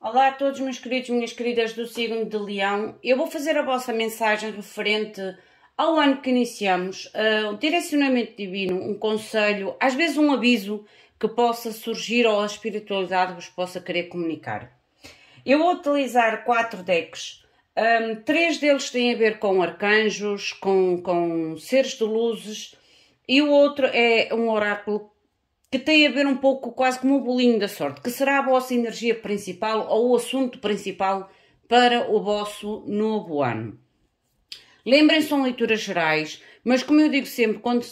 Olá a todos, meus queridos, minhas queridas do signo de Leão. Eu vou fazer a vossa mensagem referente ao ano que iniciamos, uh, um direcionamento divino, um conselho, às vezes um aviso que possa surgir ou a espiritualidade vos possa querer comunicar. Eu vou utilizar quatro decks. Um, três deles têm a ver com arcanjos, com, com seres de luzes, e o outro é um oráculo que tem a ver um pouco quase como o bolinho da sorte, que será a vossa energia principal ou o assunto principal para o vosso novo ano. Lembrem-se, são leituras gerais, mas como eu digo sempre, quando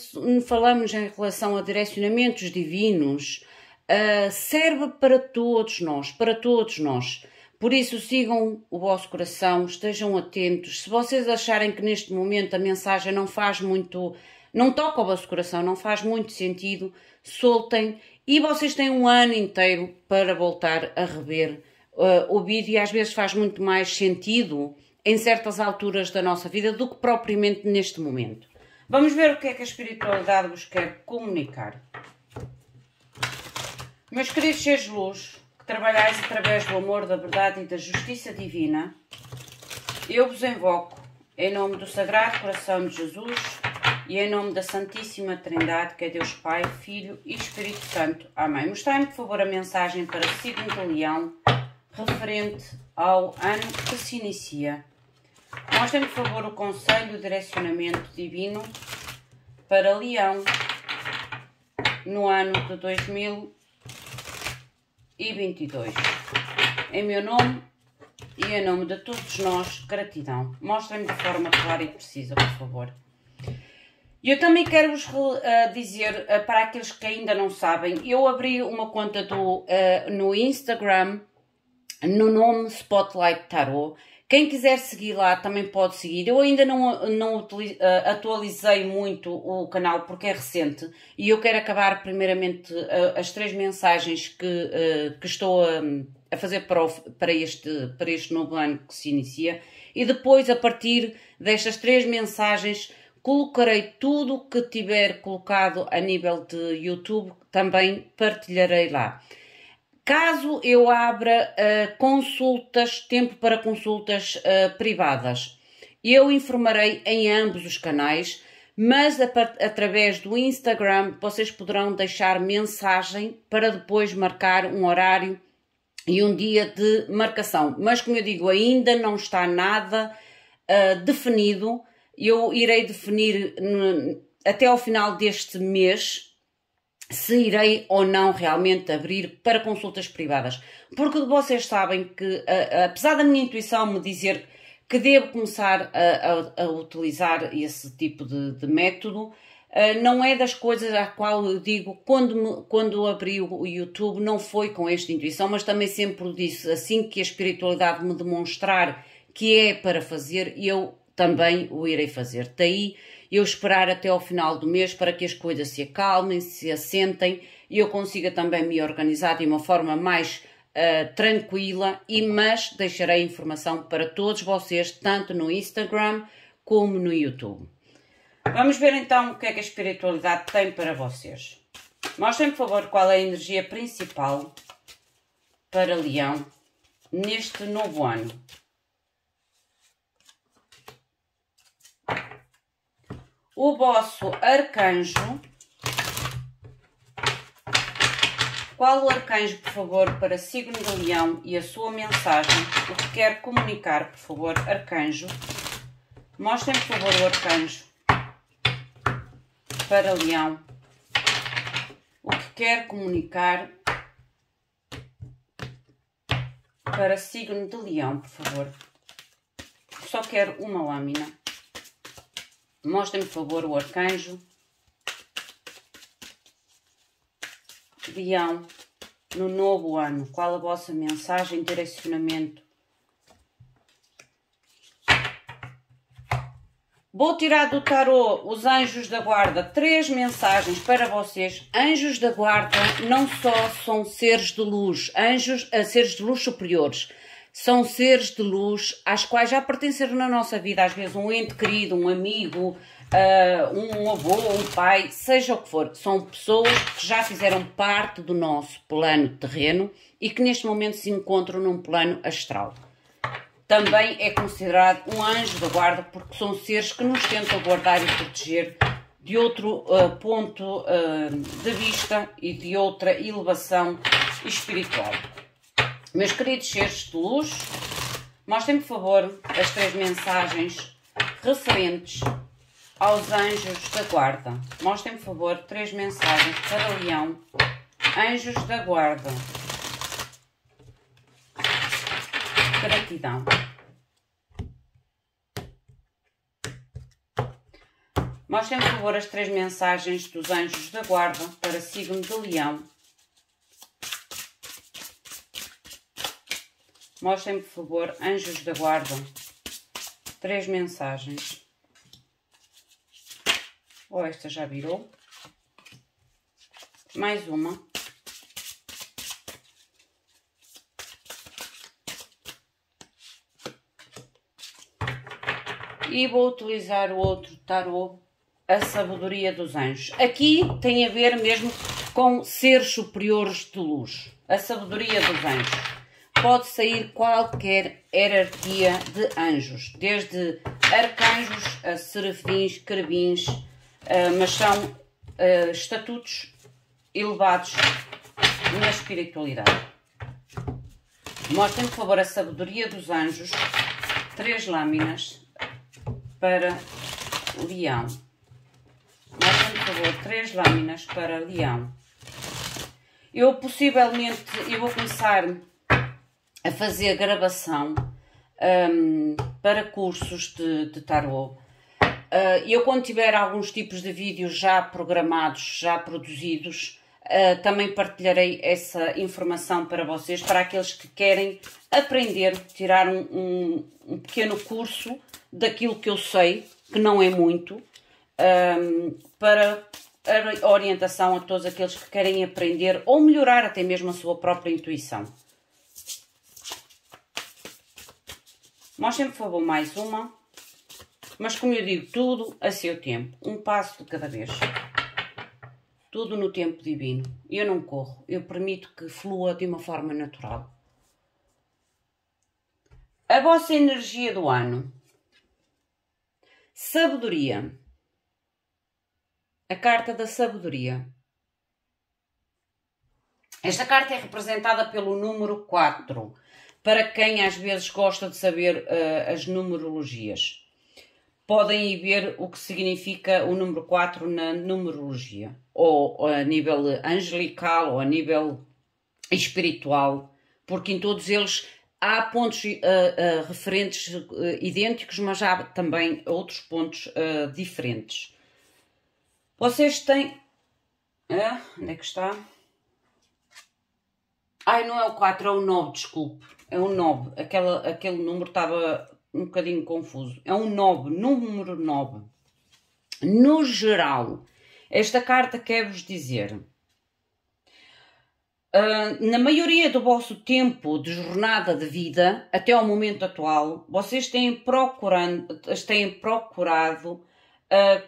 falamos em relação a direcionamentos divinos, uh, serve para todos nós, para todos nós. Por isso, sigam o vosso coração, estejam atentos. Se vocês acharem que neste momento a mensagem não faz muito não toca o vosso coração, não faz muito sentido. Soltem e vocês têm um ano inteiro para voltar a rever uh, o vídeo e às vezes faz muito mais sentido em certas alturas da nossa vida do que propriamente neste momento. Vamos ver o que é que a espiritualidade vos quer comunicar. Meus queridos seres de luz, que trabalhais através do amor, da verdade e da justiça divina, eu vos invoco, em nome do Sagrado Coração de Jesus, e em nome da Santíssima Trindade, que é Deus Pai, Filho e Espírito Santo. Amém. Mostrem-me, por favor, a mensagem para signo de leão, referente ao ano que se inicia. Mostrem-me, por favor, o conselho e o direcionamento divino para leão no ano de 2022. Em meu nome e em nome de todos nós, gratidão. Mostrem-me de forma clara e precisa, por favor. E eu também quero vos uh, dizer uh, para aqueles que ainda não sabem, eu abri uma conta do, uh, no Instagram no nome Spotlight Tarot. Quem quiser seguir lá também pode seguir. Eu ainda não, não atualizei muito o canal porque é recente e eu quero acabar primeiramente as três mensagens que, que estou a, a fazer para, o, para, este, para este novo ano que se inicia e depois a partir destas três mensagens Colocarei tudo o que tiver colocado a nível de YouTube, também partilharei lá. Caso eu abra uh, consultas, tempo para consultas uh, privadas, eu informarei em ambos os canais, mas a, através do Instagram vocês poderão deixar mensagem para depois marcar um horário e um dia de marcação. Mas como eu digo, ainda não está nada uh, definido eu irei definir até ao final deste mês se irei ou não realmente abrir para consultas privadas. Porque vocês sabem que, apesar da minha intuição me dizer que devo começar a, a, a utilizar esse tipo de, de método, eh, não é das coisas a qual eu digo quando, me, quando abri o YouTube, não foi com esta intuição, mas também sempre disse, assim que a espiritualidade me demonstrar que é para fazer, eu também o irei fazer. Daí eu esperar até ao final do mês para que as coisas se acalmem, se assentem e eu consiga também me organizar de uma forma mais uh, tranquila e mas deixarei informação para todos vocês, tanto no Instagram como no YouTube. Vamos ver então o que é que a espiritualidade tem para vocês. Mostrem, por favor, qual é a energia principal para Leão neste novo ano. o vosso arcanjo. Qual o arcanjo, por favor, para signo de leão e a sua mensagem? O que quer comunicar, por favor, arcanjo? Mostrem, por favor, o arcanjo para leão. O que quer comunicar para signo de leão, por favor. Só quero uma lâmina. Mostrem me por favor, o arcanjo Leão no novo ano. Qual a vossa mensagem, direcionamento? Vou tirar do tarô os anjos da guarda. Três mensagens para vocês. Anjos da guarda não só são seres de luz, anjos a eh, seres de luz superiores são seres de luz às quais já pertenceram na nossa vida, às vezes um ente querido, um amigo, uh, um avô, um pai, seja o que for. São pessoas que já fizeram parte do nosso plano terreno e que neste momento se encontram num plano astral. Também é considerado um anjo da guarda porque são seres que nos tentam guardar e proteger de outro uh, ponto uh, de vista e de outra elevação espiritual. Meus queridos seres de luz, mostrem, por favor, as três mensagens referentes aos anjos da guarda. Mostrem, por favor, três mensagens para Leão, anjos da guarda. Gratidão. Mostrem, por favor, as três mensagens dos anjos da guarda para signo de Leão, Mostrem-me, por favor, anjos da guarda. Três mensagens. Ou oh, esta já virou. Mais uma. E vou utilizar o outro tarô, a sabedoria dos anjos. Aqui tem a ver mesmo com seres superiores de luz. A sabedoria dos anjos pode sair qualquer hierarquia de anjos, desde arcanjos a serafins, querubins, eh, mas são eh, estatutos elevados na espiritualidade. Mostrem, por favor, a sabedoria dos anjos, três lâminas para leão. Mostrem, por favor, três lâminas para leão. Eu, possivelmente, eu vou começar a fazer gravação um, para cursos de, de tarot. Uh, eh, eu, quando tiver alguns tipos de vídeos já programados, já produzidos, uh, também partilharei essa informação para vocês, para aqueles que querem aprender, tirar um, um, um pequeno curso daquilo que eu sei, que não é muito, um, para a orientação a todos aqueles que querem aprender ou melhorar até mesmo a sua própria intuição. Mostrem, por favor, mais uma. Mas, como eu digo, tudo a seu tempo. Um passo de cada vez. Tudo no tempo divino. Eu não corro. Eu permito que flua de uma forma natural. A vossa energia do ano. Sabedoria. A carta da sabedoria. Esta carta é representada pelo número 4 para quem às vezes gosta de saber uh, as numerologias. Podem ir ver o que significa o número 4 na numerologia, ou, a nível angelical, ou a nível espiritual, porque em todos eles há pontos uh, uh, referentes idênticos, mas há também outros pontos diferentes. Vocês têm. Ah, onde é que está? Ai, não é o 4, é o 9, desculpe é um 9. Aquela, aquele número estava um bocadinho confuso. É um 9, número 9. No geral, esta carta quer-vos dizer. Uh, na maioria do vosso tempo de jornada de vida, até ao momento atual, vocês têm, procurando, têm procurado uh,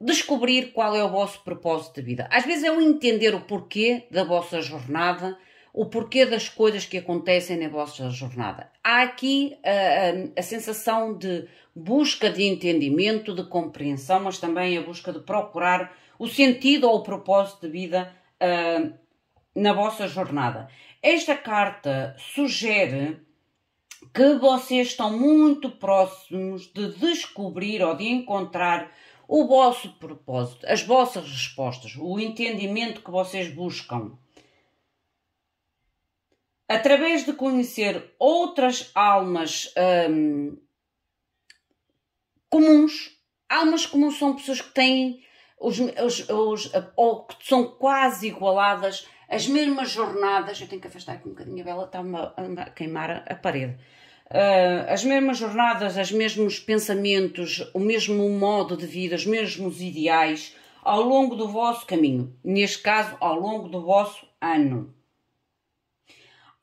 descobrir qual é o vosso propósito de vida. Às vezes é o entender o porquê da vossa jornada, o porquê das coisas que acontecem na vossa jornada. Há aqui a, ah, a, ah, a sensação de busca de entendimento, de compreensão, mas também a busca de procurar o sentido ou o propósito de vida uh, na vossa jornada. Esta carta sugere que vocês estão muito próximos de descobrir ou de encontrar o vosso propósito, as vossas respostas, o entendimento que vocês buscam através de conhecer outras almas hum, comuns, almas comuns são pessoas que têm os, os, os, ou que são quase igualadas, as mesmas jornadas. Eu tenho que afastar aqui um bocadinho a Bela, está-me a queimar a parede. Uh, as mesmas jornadas, os mesmos pensamentos, o mesmo modo de vida, os mesmos ideais ao longo do vosso caminho, neste caso, ao longo do vosso ano.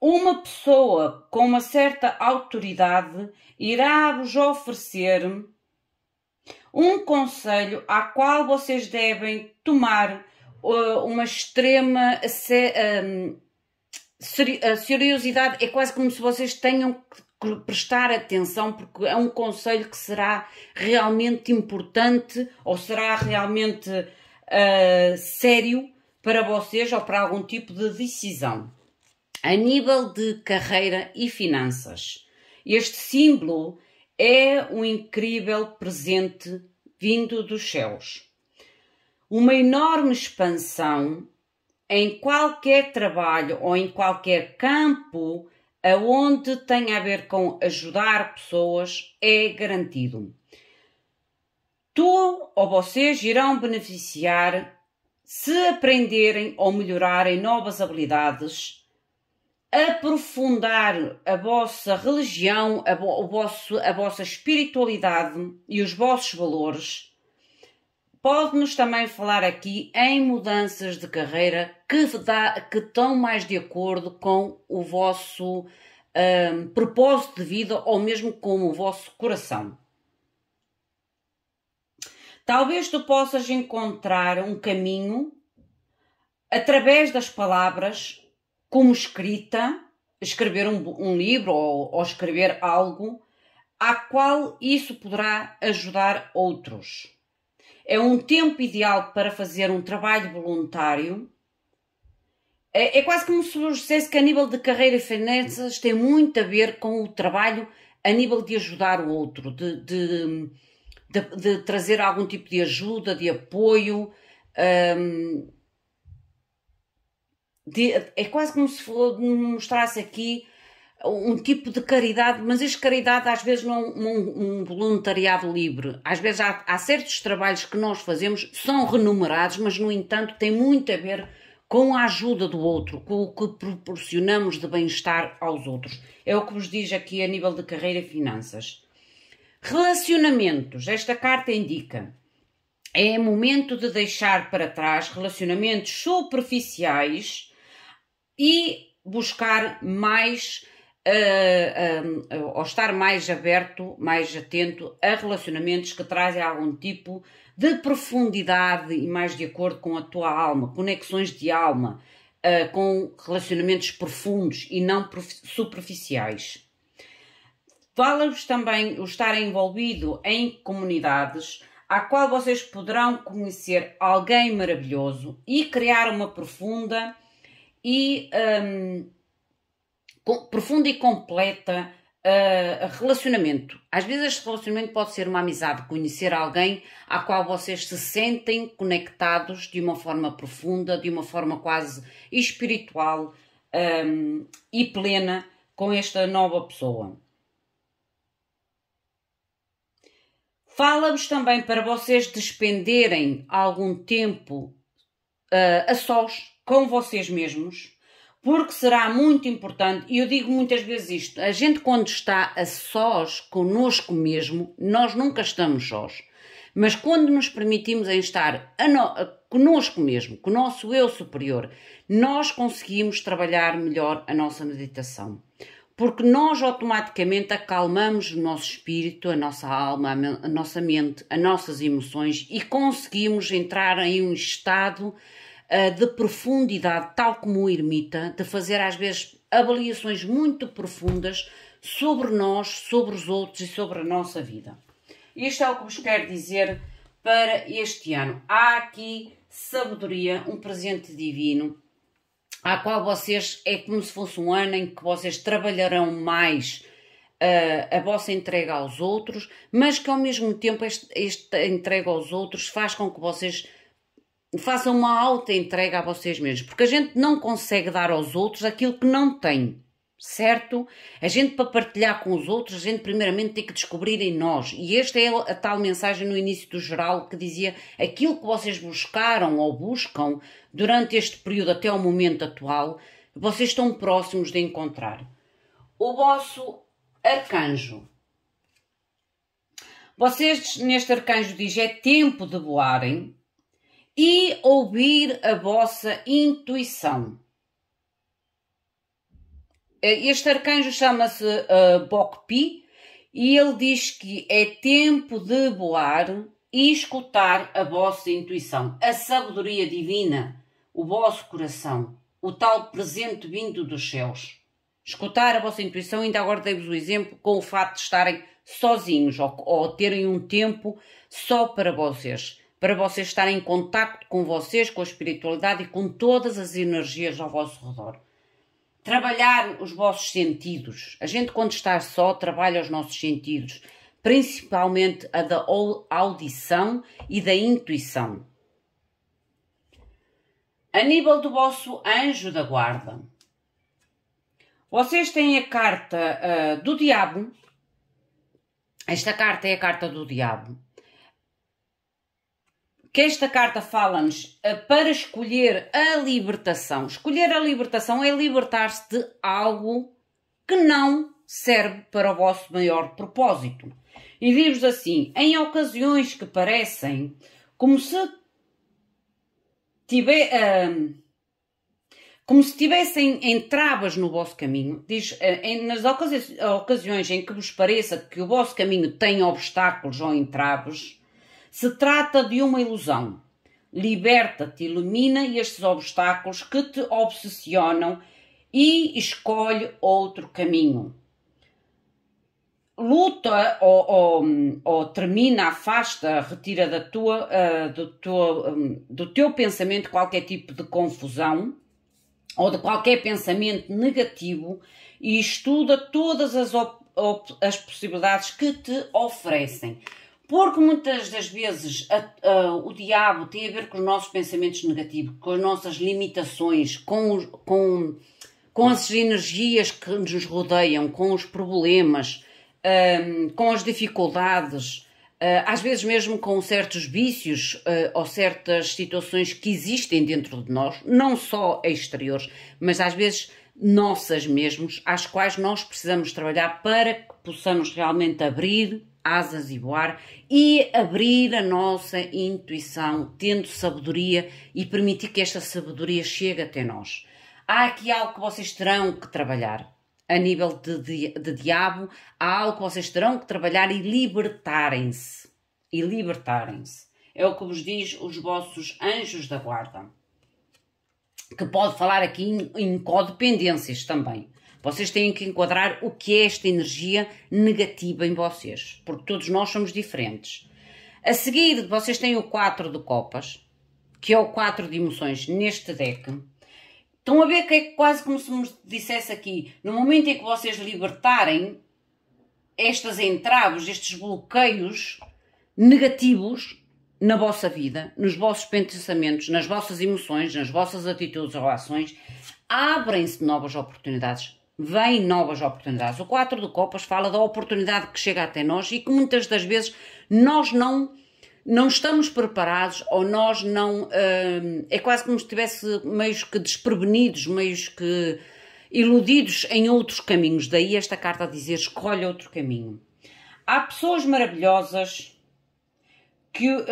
Uma pessoa com uma certa autoridade irá vos oferecer um conselho a qual vocês devem tomar eh, uma extrema ehm, eh, seriosidade. É quase como se vocês tenham que prestar atenção, porque é um conselho que será realmente importante ou será realmente uh, sério para vocês ou para algum tipo de decisão a nível de carreira e finanças. Este símbolo é um incrível presente vindo dos céus. Uma enorme expansão em qualquer trabalho ou em qualquer campo aonde tenha a ver com ajudar pessoas é garantido. Tu ou vocês irão beneficiar se aprenderem ou melhorarem novas habilidades aprofundar a vossa religião, a, vosso, a vossa espiritualidade e os vossos valores, pode-nos também falar aqui em mudanças de carreira que, dá, que estão mais de acordo com o vosso um, propósito de vida ou mesmo com o vosso coração. Talvez tu possas encontrar um caminho através das palavras como escrita, escrever um, um livro ou, ou escrever algo, à qual isso poderá ajudar outros. É um tempo ideal para fazer um trabalho voluntário. É, é quase como se dissesse que a nível de carreira e finanças tem muito a ver com o trabalho a nível de ajudar o outro, de, de, de, de trazer algum tipo de ajuda, de apoio. Um, de, é quase como se mostrasse aqui um tipo de caridade, mas este caridade às vezes não é um, um, voluntariado livre. Às vezes há, há, certos trabalhos que nós fazemos, são renumerados, mas no entanto tem muito a ver com a ajuda do outro, com o que proporcionamos de bem-estar aos outros. É o que vos diz aqui a nível de carreira e finanças. Relacionamentos. Esta carta indica. É momento de deixar para trás relacionamentos superficiais e buscar mais uh, uh, ou estar mais aberto, mais atento a relacionamentos que trazem algum tipo de profundidade e mais de acordo com a tua alma, conexões de alma, uh, com relacionamentos profundos e não superficiais. Fala-vos também o estar envolvido em comunidades à qual vocês poderão conhecer alguém maravilhoso e criar uma profunda e um, com, profunda e completa uh, relacionamento. Às vezes este relacionamento pode ser uma amizade, conhecer alguém a qual vocês se sentem conectados de uma forma profunda, de uma forma quase espiritual um, e plena com esta nova pessoa. Fala-vos também para vocês despenderem algum tempo uh, a sós, com vocês mesmos, porque será muito importante, e eu digo muitas vezes isto: a gente, quando está a sós conosco mesmo, nós nunca estamos sós. Mas quando nos permitimos em estar a no, a, conosco mesmo, com o nosso eu superior, nós conseguimos trabalhar melhor a nossa meditação. Porque nós automaticamente acalmamos o nosso espírito, a nossa alma, a nossa mente, as nossas emoções e conseguimos entrar em um estado uh, de profundidade, tal como o ermita, de fazer às vezes avaliações muito profundas sobre nós, sobre os outros e sobre a nossa vida. Isto é o que vos quero dizer para este ano. Há aqui sabedoria, um presente divino, à qual vocês é como se fosse um ano em que vocês trabalharão mais uh, a vossa entrega aos outros, mas que ao mesmo tempo este, esta entrega aos outros faz com que vocês façam uma alta entrega a vocês mesmos, porque a gente não consegue dar aos outros aquilo que não tem, certo? A gente, para partilhar com os outros, a gente primeiramente tem que descobrir em nós. E esta é a tal mensagem no início do geral que dizia aquilo que vocês buscaram ou buscam durante este período até o momento atual, vocês estão próximos de encontrar. O vosso arcanjo. Vocês, neste arcanjo, diz é tempo de voarem, e ouvir a vossa intuição. Eh, este arcanjo chama-se uh, Bokpi e ele diz que é tempo de voar e escutar a vossa intuição, a sabedoria divina, o vosso coração, o tal presente vindo dos céus. Escutar a vossa intuição, ainda agora dei-vos o exemplo com o facto de estarem sozinhos ou, ou terem um tempo só para vocês para vocês estarem em contacto com vocês, com a espiritualidade e com todas as energias ao vosso redor. Trabalhar os vossos sentidos. A gente, quando está só, trabalha os nossos sentidos, principalmente a da audição e da intuição. A nível do vosso anjo da guarda, vocês têm a carta uh, do diabo. Esta carta é a carta do diabo que esta carta fala-nos eh, para escolher a libertação. Escolher a libertação é libertar-se de algo que não serve para o vosso maior propósito. E diz-vos assim: em ocasiões que parecem como se tiver. Ehm, como se tivessem entravas no vosso caminho, diz, eh, nas ocasiões em que vos pareça que o vosso caminho tem obstáculos ou entraves, se trata de uma ilusão. Liberta-te, ilumina estes obstáculos que te obsessionam e escolhe outro caminho. Luta ou, ou, ou termina, afasta, retira da tua, uh, do, tua, um, do teu pensamento qualquer tipo de confusão ou de qualquer pensamento negativo e estuda todas as, as possibilidades que te oferecem. Porque muitas das vezes a, a, o diabo tem a ver com os nossos pensamentos negativos, com as nossas limitações, com, com, com as energias que nos rodeiam, com os problemas, um, com as dificuldades, uh, às vezes mesmo com certos vícios uh, ou certas situações que existem dentro de nós, não só exteriores, mas às vezes nossas mesmas, às quais nós precisamos trabalhar para que possamos realmente abrir asas e voar e abrir a nossa intuição, tendo sabedoria e permitir que esta sabedoria chegue até nós. Há aqui algo que vocês terão que trabalhar. A nível de, de, de diabo, há algo que vocês terão que trabalhar e libertarem-se. E libertarem-se. É o que vos diz os vossos anjos da guarda. Que pode falar aqui em, em codependências também vocês têm que enquadrar o que é esta energia negativa em vocês, porque todos nós somos diferentes. A seguir, vocês têm o 4 de Copas, que é o 4 de emoções neste deck. Estão a ver que é quase como se me dissesse aqui: no momento em que vocês libertarem estas entraves, estes bloqueios negativos na vossa vida, nos vossos pensamentos, nas vossas emoções, nas vossas atitudes ou ações, abrem-se novas oportunidades vêm novas oportunidades. O 4 de Copas fala da oportunidade que chega até nós e que muitas das vezes nós não não estamos preparados ou nós não. Hum, é quase como se estivesse meios que desprevenidos, meios que iludidos em outros caminhos. Daí esta carta a dizer: escolhe outro caminho. Há pessoas maravilhosas que uh, uh,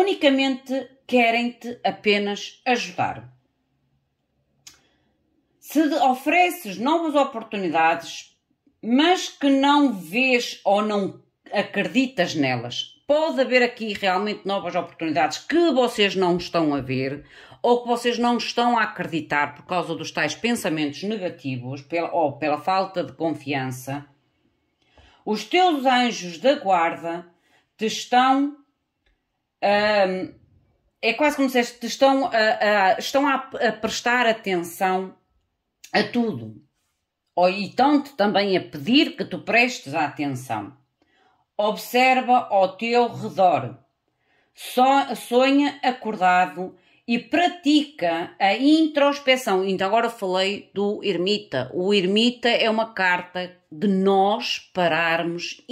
unicamente querem te apenas ajudar se ofereces novas oportunidades, mas que não vês ou não acreditas nelas, pode haver aqui realmente novas oportunidades que vocês não estão a ver ou que vocês não estão a acreditar por causa dos tais pensamentos negativos pela, ou pela falta de confiança. Os teus anjos da guarda te estão. Um, é quase como se te estão, a, a estão a, a prestar atenção a tudo. Oh, e estão-te também a pedir que tu prestes atenção. Observa ao teu redor. sonha acordado e pratica a introspeção. Então, agora falei do ermita. O ermita é uma carta de nós pararmos,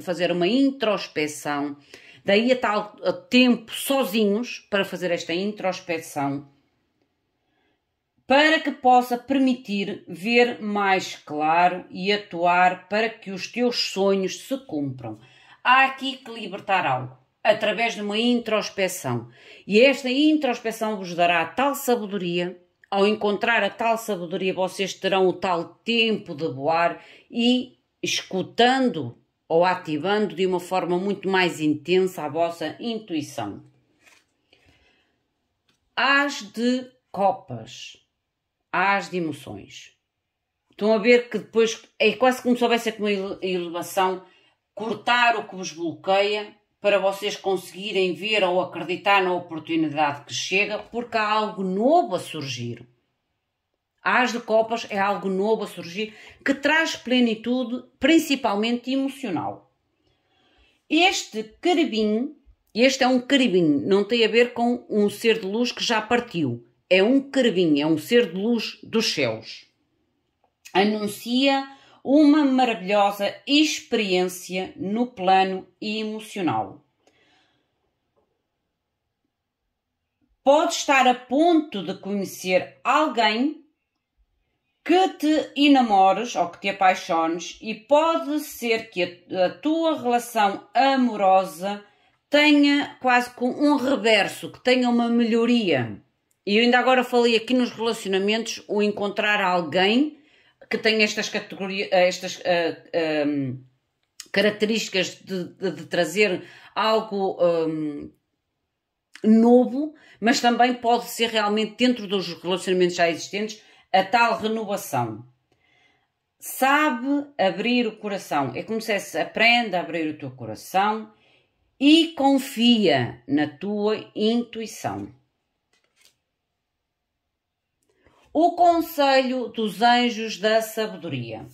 fazer uma introspeção. Daí a tal a tempo sozinhos para fazer esta introspeção para que possa permitir ver mais claro e atuar para que os teus sonhos se cumpram. Há aqui que libertar algo através de uma introspeção. E esta introspeção vos dará tal sabedoria, ao encontrar a tal sabedoria, vocês terão o tal tempo de voar e escutando ou ativando de uma forma muito mais intensa a vossa intuição. As de copas às de emoções. Estão a ver que depois é quase como se houvesse aqui uma elevação, cortar o que vos bloqueia para vocês conseguirem ver ou acreditar na oportunidade que chega, porque há algo novo a surgir. As de copas é algo novo a surgir que traz plenitude, principalmente emocional. Este caribim, este é um caribim, não tem a ver com um ser de luz que já partiu é um querubim, é um ser de luz dos céus. Anuncia uma maravilhosa experiência no plano emocional. Pode estar a ponto de conhecer alguém que te enamores ou que te apaixones e pode ser que a, tua relação amorosa tenha quase com um reverso, que tenha uma melhoria. E eu ainda agora falei aqui nos relacionamentos o encontrar alguém que tem estas categorias, eh, estas uh, eh, um, ehm, características de, de, de, trazer algo um, ehm, novo, mas também pode ser realmente dentro dos relacionamentos já existentes a tal renovação. Sabe abrir o coração. É como se dissesse, aprende a abrir o teu coração e confia na tua intuição. O Conselho dos Anjos da Sabedoria.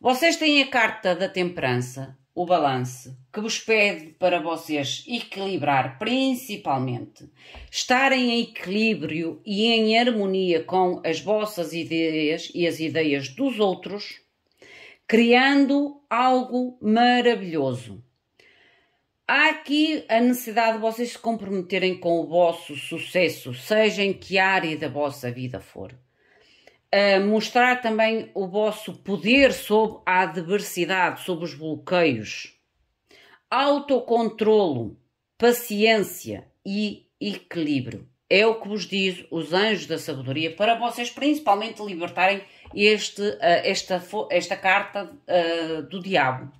Vocês têm a carta da temperança, o balance, que vos pede para vocês equilibrar principalmente, estarem em equilíbrio e em harmonia com as vossas ideias e as ideias dos outros, criando algo maravilhoso. Há aqui a necessidade de vocês se comprometerem com o vosso sucesso, seja em que área da vossa vida for. mostrar também o vosso poder sobre a adversidade, sobre os bloqueios. Autocontrolo, paciência e equilíbrio. É o que vos diz os anjos da sabedoria para vocês principalmente libertarem este, eh, esta, esta carta uh, do diabo.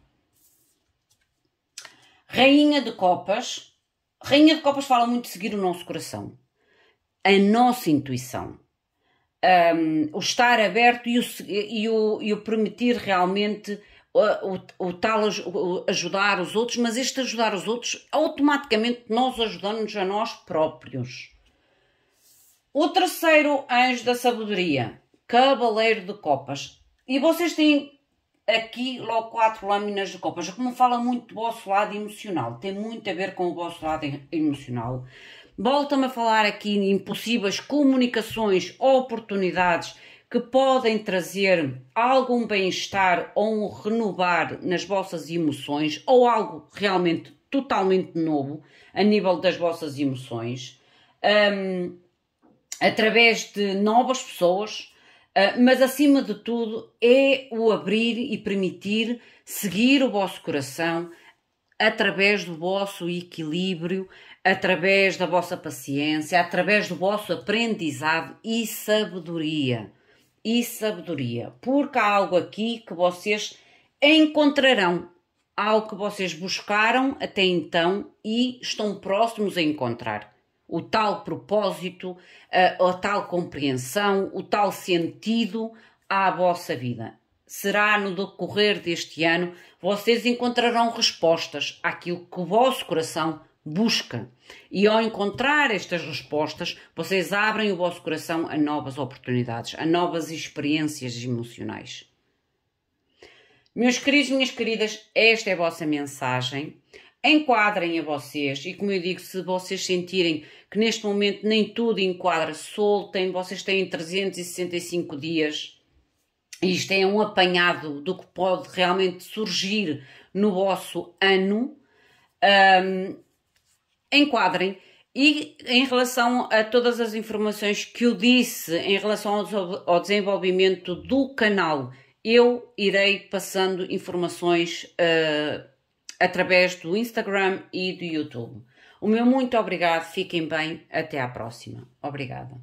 Rainha de Copas. Rainha de Copas fala muito de seguir o nosso coração, a nossa intuição, um, o estar aberto e o, e o, e o permitir realmente o, uh, o, o tal ajudar os outros, mas este ajudar os outros, automaticamente nós ajudamos a nós próprios. O terceiro anjo da sabedoria, Cavaleiro de Copas. E vocês têm aqui logo quatro lâminas de copas. Como fala muito do vosso lado emocional, tem muito a ver com o vosso lado emocional. Volta-me a falar aqui em possíveis comunicações oportunidades que podem trazer algum bem-estar ou um renovar nas vossas emoções ou algo realmente totalmente novo a nível das vossas emoções, um, através de novas pessoas, ah, mas acima de tudo é o abrir e permitir seguir o vosso coração através do vosso equilíbrio, através da vossa paciência, através do vosso aprendizado e sabedoria. E sabedoria, porque há algo aqui que vocês encontrarão, algo que vocês buscaram até então e estão próximos a encontrar o tal propósito, a, a tal compreensão, o tal sentido à vossa vida. Será no decorrer deste ano vocês encontrarão respostas àquilo que o vosso coração busca. E ao encontrar estas respostas, vocês abrem o vosso coração a novas oportunidades, a novas experiências emocionais. Meus queridos, minhas queridas, esta é a vossa mensagem enquadrem a vocês. E como eu digo, se vocês sentirem que neste momento nem tudo enquadra, soltem, vocês têm 365 dias. E isto é um apanhado do que pode realmente surgir no vosso ano. Um, enquadrem. E em relação a todas as informações que eu disse em relação ao desenvolvimento do canal, eu irei passando informações uh, através do Instagram e do YouTube. O meu muito obrigado, fiquem bem, até à próxima. Obrigada.